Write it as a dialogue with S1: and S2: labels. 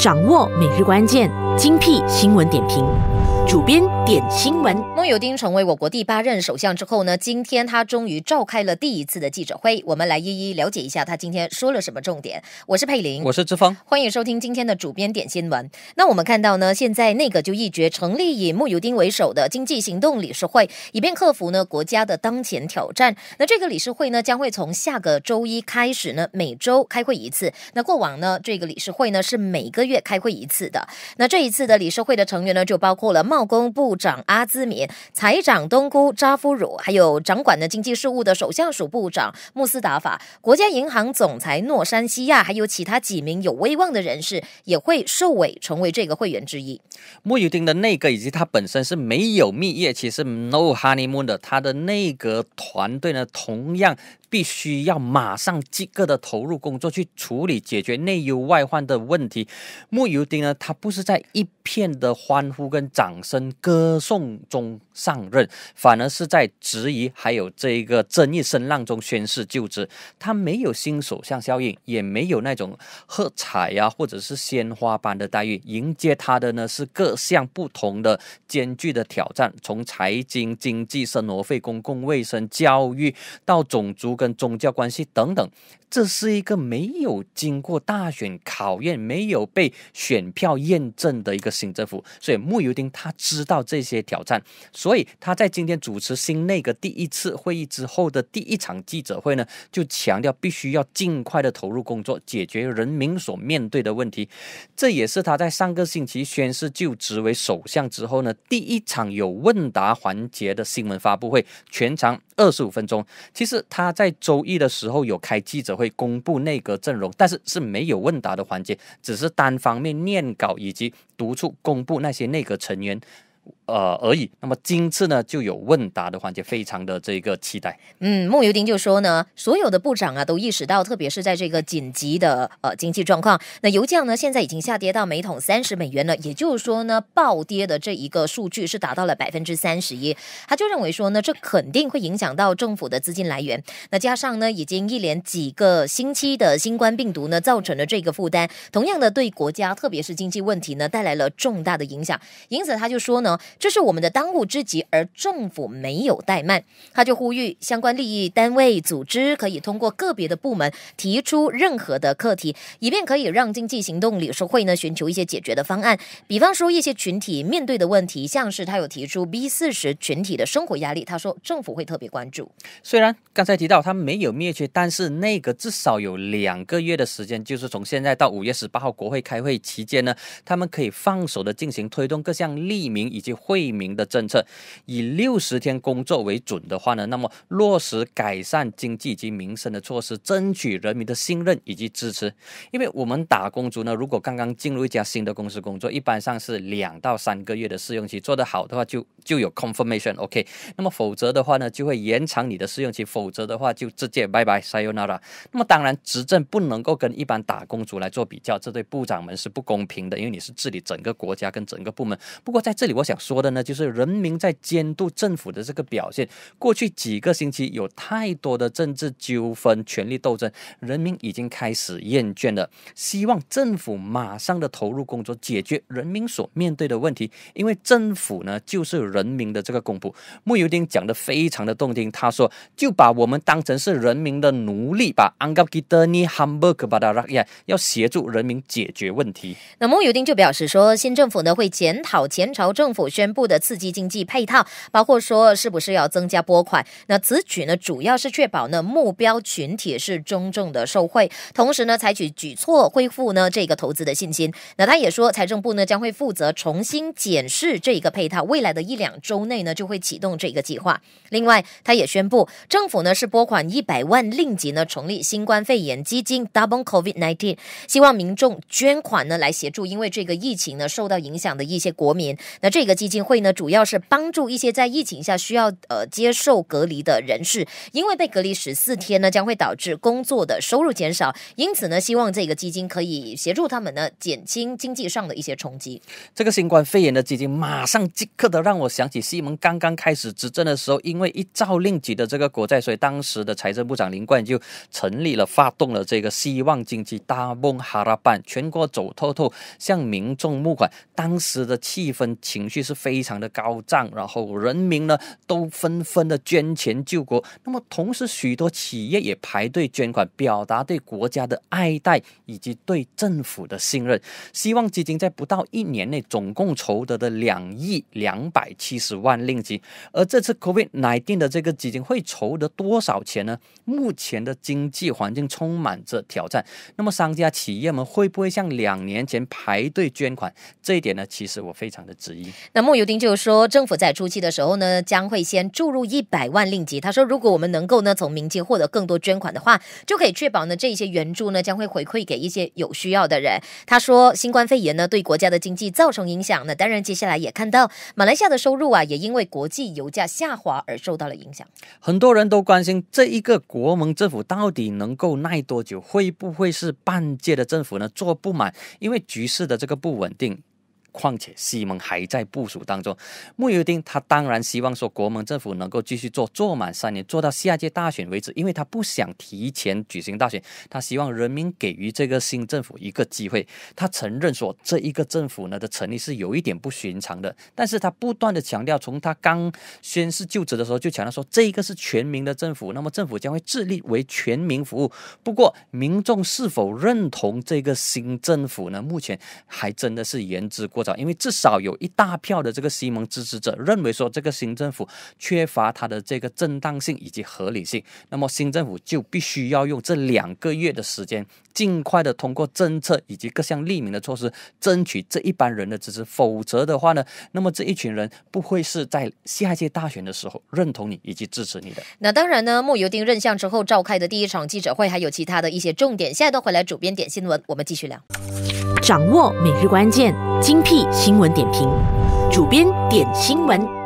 S1: 掌握每日关键，精辟新闻点评。主编点新闻，穆尤丁成为我国第八任首相之后呢，今天他终于召开了第一次的记者会，我们来一一了解一下他今天说了什么重点。我是佩玲，我是之峰，欢迎收听今天的主编点新闻。那我们看到呢，现在那个就一决成立以穆尤丁为首的经济行动理事会，以便克服呢国家的当前挑战。那这个理事会呢，将会从下个周一开始呢，每周开会一次。那过往呢，这个理事会呢是每个月开会一次的。那这一次的理事会的成员呢，就包括了贸劳工部长阿兹敏、财长东姑扎夫鲁，还有掌管的经济事务的首相署部长穆斯达法、国家银行总裁诺山西亚，还有其他几名有威望的人士也会受委成为这个会员之一。
S2: 穆尤丁的内阁以及他本身是没有蜜月，其实 no honeymoon 的他的内阁团队呢，同样。必须要马上即刻的投入工作去处理解决内忧外患的问题。莫尤丁呢，他不是在一片的欢呼跟掌声歌颂中上任，反而是在质疑还有这一个争议声浪中宣誓就职。他没有新首相效应，也没有那种喝彩呀或者是鲜花般的待遇。迎接他的呢是各项不同的艰巨的挑战，从财经、经济、生活费、公共卫生、教育到种族。跟宗教关系等等，这是一个没有经过大选考验、没有被选票验证的一个新政府。所以穆尤丁他知道这些挑战，所以他在今天主持新内阁第一次会议之后的第一场记者会呢，就强调必须要尽快的投入工作，解决人民所面对的问题。这也是他在上个星期宣誓就职为首相之后呢，第一场有问答环节的新闻发布会，全长二十五分钟。其实他在。周一的时候有开记者会公布内阁阵容，但是是没有问答的环节，只是单方面念稿以及读出公布那些内阁成员。呃而已。那么今次呢就有问答的环节，非常的这个期待。
S1: 嗯，穆尤丁就说呢，所有的部长啊都意识到，特别是在这个紧急的呃经济状况。那油价呢现在已经下跌到每桶三十美元了，也就是说呢暴跌的这一个数据是达到了百分之三十一。他就认为说呢，这肯定会影响到政府的资金来源。那加上呢已经一连几个星期的新冠病毒呢造成了这个负担，同样的对国家特别是经济问题呢带来了重大的影响。因此他就说呢。这是我们的当务之急，而政府没有怠慢，他就呼吁相关利益单位、组织可以通过个别的部门提出任何的课题，以便可以让经济行动理事会呢寻求一些解决的方案。比方说一些群体面对的问题，像是他有提出
S2: B 四十群体的生活压力，他说政府会特别关注。虽然刚才提到他们没有灭绝，但是那个至少有两个月的时间，就是从现在到五月十八号国会开会期间呢，他们可以放手的进行推动各项利民以及惠民的政策，以六十天工作为准的话呢，那么落实改善经济及民生的措施，争取人民的信任以及支持。因为我们打工族呢，如果刚刚进入一家新的公司工作，一般上是两到三个月的试用期，做得好的话就就有 confirmation，OK。那么否则的话呢，就会延长你的试用期，否则的话就直接拜拜，Sayonara。那么当然，执政不能够跟一般打工族来做比较，这对部长们是不公平的，因为你是治理整个国家跟整个部门。不过在这里，我想。想说的呢，就是人民在监督政府的这个表现。过去几个星期有太多的政治纠纷、权力斗争，人民已经开始厌倦了。希望政府马上的投入工作，解决人民所面对的问题。因为政府呢，就是人民的这个公仆。穆尤丁讲的非常的动听，他说就把我们当成是人民的奴隶，把 a n g 德 a 汉 i 克 n i h a m b pada raya，要协助人民解决问题。
S1: 那穆尤丁就表示说，新政府呢会检讨前朝政府。我宣布的刺激经济配套，包括说是不是要增加拨款？那此举呢，主要是确保呢目标群体是中重的受惠，同时呢采取举措恢复呢这个投资的信心。那他也说，财政部呢将会负责重新检视这一个配套，未来的一两周内呢就会启动这个计划。另外，他也宣布政府呢是拨款一百万令吉呢成立新冠肺炎基金 （Double c o v i d nineteen，希望民众捐款呢来协助，因为这个疫情呢受到影响的一些国民。那这个。基金会呢，主要是帮助一些在疫情下需要呃接受隔离的人士，因为被隔离十四天呢，将会导致工作的收入减少，因此呢，希望这个基金可以协助他们呢，
S2: 减轻经济上的一些冲击。这个新冠肺炎的基金，马上即刻的让我想起西蒙刚刚开始执政的时候，因为一照令级的这个国债，所以当时的财政部长林冠就成立了、发动了这个希望经济大梦哈拉班全国走透透向民众募款，当时的气氛情绪。是非常的高涨，然后人民呢都纷纷的捐钱救国。那么同时，许多企业也排队捐款，表达对国家的爱戴以及对政府的信任。希望基金在不到一年内总共筹得的两亿两百七十万令吉。而这次 Covid 纳定的这个基金会筹得多少钱呢？目前的经济环境充满着挑战。那么商家企业们会不会像两年前排队捐款？这一点呢，其实我非常的质疑。
S1: 那莫尤丁就说，政府在初期的时候呢，将会先注入一百万令吉。他说，如果我们能够呢从民间获得更多捐款的话，就可以确保呢这一些援助呢将会回馈给一些有需要的人。他说，新冠肺炎呢对国家的经济造成影响。那当然，接下来也看到马来西亚的收入啊也因为国际油价下滑而受到了影响。
S2: 很多人都关心这一个国盟政府到底能够耐多久，会不会是半届的政府呢做不满，因为局势的这个不稳定。况且西蒙还在部署当中，穆尤丁他当然希望说国盟政府能够继续做，做满三年，做到下届大选为止，因为他不想提前举行大选，他希望人民给予这个新政府一个机会。他承认说这一个政府呢的成立是有一点不寻常的，但是他不断的强调，从他刚宣誓就职的时候就强调说这一个是全民的政府，那么政府将会致力为全民服务。不过民众是否认同这个新政府呢？目前还真的是言之过。因为至少有一大票的这个西蒙支持者认为说，这个新政府缺乏它的这个正当性以及合理性。那么新政府就必须要用这两个月的时间，尽快的通过政策以及各项利民的措施，争取这一般人的支持。否则的话呢，那么这一群人不会是在下一届大选的时候认同你以及支持你的。
S1: 那当然呢，莫尤丁任相之后召开的第一场记者会，还有其他的一些重点。下一都回来，主编点新闻，我们继续聊。掌握每日关键精辟新闻点评，主编点新闻。